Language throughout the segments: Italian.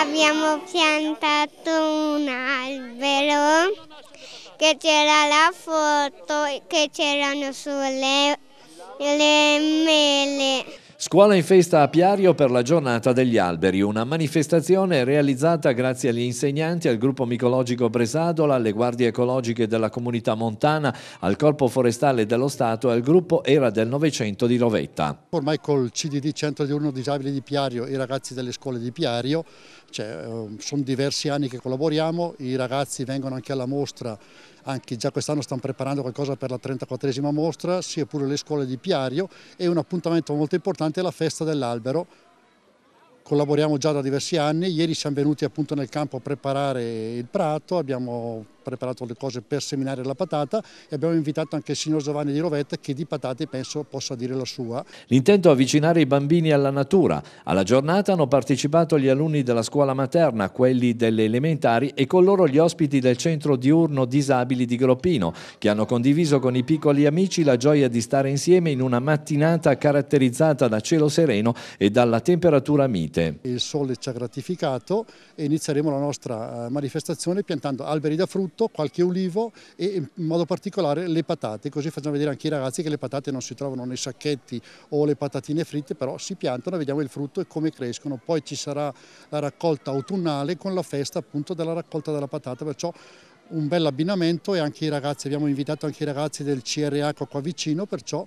abbiamo piantato un albero che c'era la foto che c'erano sulle mele. Scuola in festa a Piario per la giornata degli alberi, una manifestazione realizzata grazie agli insegnanti, al gruppo micologico Bresadola, alle guardie ecologiche della comunità montana, al corpo forestale dello Stato e al gruppo Era del Novecento di Rovetta. Ormai col CDD Centro di Urno Disabili di Piario e i ragazzi delle scuole di Piario, cioè, ehm, sono diversi anni che collaboriamo, i ragazzi vengono anche alla mostra anche già quest'anno stanno preparando qualcosa per la 34esima mostra, sia pure le scuole di Piario e un appuntamento molto importante è la festa dell'albero. Collaboriamo già da diversi anni, ieri siamo venuti appunto nel campo a preparare il prato, abbiamo preparato le cose per seminare la patata e abbiamo invitato anche il signor Giovanni Di Rovetta che di patate penso possa dire la sua. L'intento è avvicinare i bambini alla natura. Alla giornata hanno partecipato gli alunni della scuola materna, quelli delle elementari e con loro gli ospiti del centro diurno disabili di Groppino che hanno condiviso con i piccoli amici la gioia di stare insieme in una mattinata caratterizzata da cielo sereno e dalla temperatura mite. Il sole ci ha gratificato e inizieremo la nostra eh, manifestazione piantando alberi da frutto frutto, qualche ulivo e in modo particolare le patate, così facciamo vedere anche ai ragazzi che le patate non si trovano nei sacchetti o le patatine fritte, però si piantano, vediamo il frutto e come crescono, poi ci sarà la raccolta autunnale con la festa appunto della raccolta della patata, perciò un bel abbinamento e anche i ragazzi, abbiamo invitato anche i ragazzi del CRH qua vicino, perciò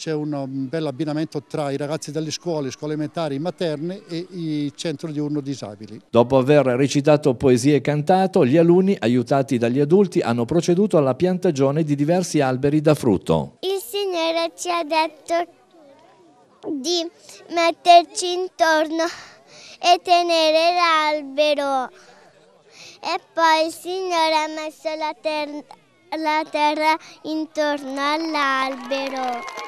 c'è un um, bel abbinamento tra i ragazzi delle scuole, scuole elementari, materne e i centro diurno disabili. Dopo aver recitato poesie e cantato, gli alunni, aiutati dagli adulti, hanno proceduto alla piantagione di diversi alberi da frutto. Il Signore ci ha detto di metterci intorno e tenere l'albero. E poi il Signore ha messo la, ter la terra intorno all'albero.